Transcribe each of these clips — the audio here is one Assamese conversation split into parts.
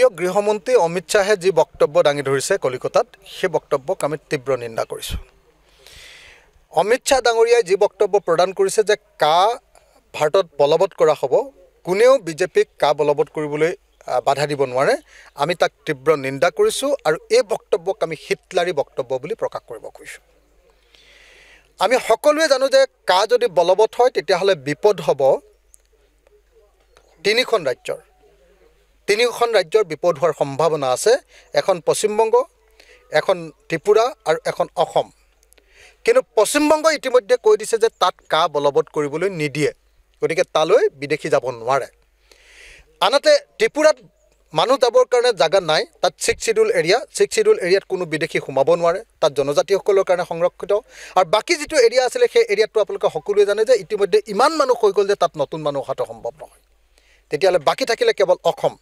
প্ৰিয় গৃহমন্ত্ৰী অমিত শ্বাহে যি বক্তব্য দাঙি ধৰিছে কলিকতাত সেই বক্তব্যক আমি তীব্ৰ নিন্দা কৰিছোঁ অমিত শ্বাহ ডাঙৰীয়াই যি বক্তব্য প্ৰদান কৰিছে যে কা ভাৰতত বলবৎ কৰা হ'ব কোনেও বিজেপিক কা বলবৎ কৰিবলৈ বাধা দিব নোৱাৰে আমি তাক তীব্ৰ নিন্দা কৰিছোঁ আৰু এই বক্তব্যক আমি হিটলাৰী বক্তব্য বুলি প্ৰকাশ কৰিব খুজিছোঁ আমি সকলোৱে জানো যে কা যদি বলবৎ হয় তেতিয়াহ'লে বিপদ হ'ব তিনিখন ৰাজ্যৰ তিনিওখন ৰাজ্যৰ বিপদ হোৱাৰ সম্ভাৱনা আছে এখন পশ্চিমবংগ এখন ত্ৰিপুৰা আৰু এখন অসম কিন্তু পশ্চিমবংগ ইতিমধ্যে কৈ দিছে যে তাত কা বলবৎ কৰিবলৈ নিদিয়ে গতিকে তালৈ বিদেশী যাব নোৱাৰে আনহাতে ত্ৰিপুৰাত মানুহ যাবৰ কাৰণে জেগা নাই তাত six schedule area six schedule এৰিয়াত কোনো বিদেশী সোমাব নোৱাৰে তাত জনজাতিসকলৰ কাৰণে সংৰক্ষিত আৰু বাকী যিটো এৰিয়া আছিলে সেই এৰিয়াটো আপোনালোকে সকলোৱে জানে যে ইতিমধ্যে ইমান মানুহ হৈ গ'ল যে তাত নতুন মানুহ অহাটো সম্ভৱ নহয় তেতিয়াহ'লে বাকী থাকিলে কেৱল অসম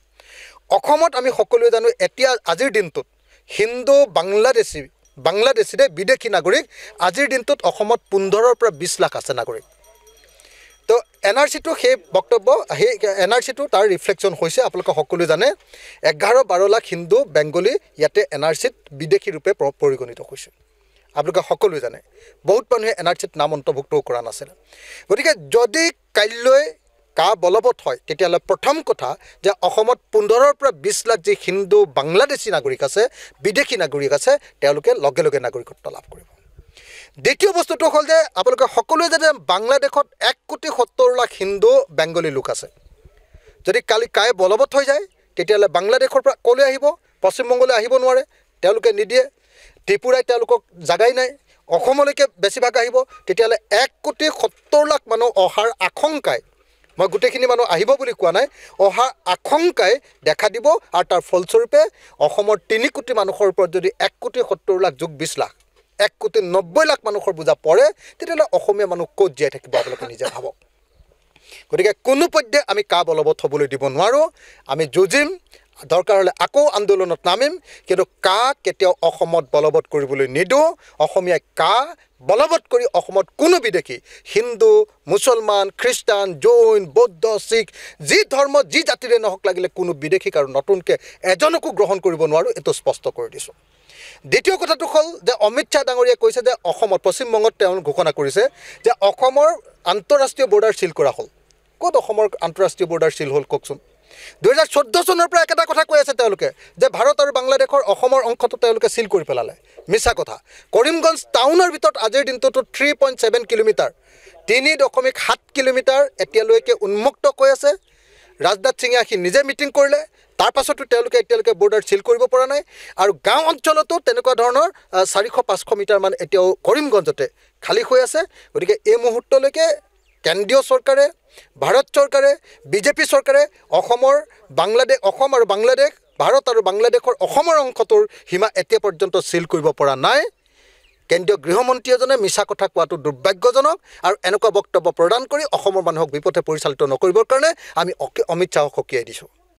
অসমত আমি সকলোৱে জানো এতিয়া আজিৰ দিনটোত হিন্দু বাংলাদেশী বাংলাদেশীৰে বিদেশী নাগৰিক আজিৰ দিনটোত অসমত পোন্ধৰৰ পৰা বিছ লাখ আছে নাগৰিক তো এন আৰ চিটো সেই বক্তব্য সেই এন আৰ চিটো তাৰ ৰিফ্লেকশ্যন হৈছে আপোনালোকে সকলোৱে জানে এঘাৰ বাৰ লাখ হিন্দু বেংগলী ইয়াতে এন আৰ চিত বিদেশী বিদেশীৰূপে পৰিগণিত হৈছে আপোনালোকে সকলোৱে জানে বহুত মানুহে এন আৰ চিত নাম অন্তৰ্ভুক্তও কৰা নাছিল গতিকে যদি কাইলৈ কা বলবৎ হয় তেতিয়াহ'লে প্ৰথম কথা যে অসমত পোন্ধৰৰ পৰা বিছ লাখ যি হিন্দু বাংলাদেশী নাগৰিক আছে বিদেশী নাগৰিক আছে তেওঁলোকে লগে লগে নাগৰিকত্ব লাভ কৰিব দ্বিতীয় বস্তুটো হ'ল যে আপোনালোকে সকলোৱে যাতে বাংলাদেশত এক কোটি সত্তৰ লাখ হিন্দু বেংগলী লোক আছে যদি কালি কাই বলবৎ হৈ যায় তেতিয়াহ'লে বাংলাদেশৰ পৰা ক'লৈ আহিব পশ্চিমবংগলৈ আহিব নোৱাৰে তেওঁলোকে নিদিয়ে ত্ৰিপুৰাই তেওঁলোকক জাগাই নাই অসমলৈকে বেছিভাগ আহিব তেতিয়াহ'লে এক কোটি সত্তৰ লাখ মানুহ অহাৰ আশংকাই মই গোটেইখিনি মানুহ আহিব বুলি কোৱা নাই অহা আশংকাই দেখা দিব আৰু তাৰ ফলস্বৰূপে অসমৰ তিনি কোটি মানুহৰ ওপৰত যদি এক কোটি সত্তৰ লাখ যোগ বিছ লাখ এক কোটি নব্বৈ লাখ মানুহৰ বুজা পৰে তেতিয়াহ'লে অসমীয়া মানুহ ক'ত জীয়াই থাকিব আপোনালোকে নিজে ভাবক গতিকে কোনো পৰ্যায় আমি কা বলবৎ হ'বলৈ দিব নোৱাৰোঁ আমি যুঁজিম দৰকাৰ হ'লে আকৌ আন্দোলনত নামিম কিন্তু কা কেতিয়াও অসমত বলবৎ কৰিবলৈ নিদিওঁ অসমীয়াই কা বলবৎ কৰি অসমত কোনো বিদেশী হিন্দু মুছলমান খ্ৰীষ্টান জৈন বৌদ্ধ শিখ যি ধৰ্ম যি জাতিৰে নহওক লাগিলে কোনো বিদেশীক আৰু নতুনকৈ এজনকো গ্ৰহণ কৰিব নোৱাৰোঁ এইটো স্পষ্ট কৰি দিছোঁ দ্বিতীয় কথাটো হ'ল যে অমিত শ্বাহ ডাঙৰীয়াই কৈছে যে অসমত পশ্চিমবংগত তেওঁ ঘোষণা কৰিছে যে অসমৰ আন্তঃৰাষ্ট্ৰীয় বৰ্ডাৰ চিল কৰা হ'ল ক'ত অসমৰ আন্তঃৰাষ্ট্ৰীয় বৰ্ডাৰ চিল হ'ল কওকচোন দুহেজাৰ চৈধ্য চনৰ পৰা একেটা কথা কৈ আছে তেওঁলোকে যে ভাৰত আৰু বাংলাদেশৰ অসমৰ অংশটো তেওঁলোকে চিল কৰি পেলালে মিছা কথা কৰিমগঞ্জ টাউনৰ ভিতৰত আজিৰ দিনটোতো থ্ৰী পইণ্ট ছেভেন কিলোমিটাৰ তিনি দশমিক সাত কিলোমিটাৰ এতিয়ালৈকে উন্মুক্ত কৈ আছে ৰাজনাথ সিঙে আহি নিজে মিটিং কৰিলে তাৰ পাছতো তেওঁলোকে এতিয়ালৈকে বৰ্ডাৰ চিল কৰিব পৰা নাই আৰু গাঁও অঞ্চলতো তেনেকুৱা ধৰণৰ চাৰিশ পাঁচশ মিটাৰমান এতিয়াও কৰিমগঞ্জতে খালী হৈ আছে গতিকে এই মুহূৰ্তলৈকে কেন্দ্ৰীয় চৰকাৰে ভাৰত চৰকাৰে বিজেপি চৰকাৰে অসমৰ বাংলাদেশ অসম আৰু বাংলাদেশ ভাৰত আৰু বাংলাদেশৰ অসমৰ অংশটোৰ সীমা এতিয়া পৰ্যন্ত চিল কৰিব পৰা নাই কেন্দ্ৰীয় গৃহমন্ত্ৰী এজনে মিছা কথা কোৱাটো দুৰ্ভাগ্যজনক আৰু এনেকুৱা বক্তব্য প্ৰদান কৰি অসমৰ মানুহক বিপথে পৰিচালিত নকৰিবৰ কাৰণে আমি অমিত শ্বাহক সকীয়াই দিছোঁ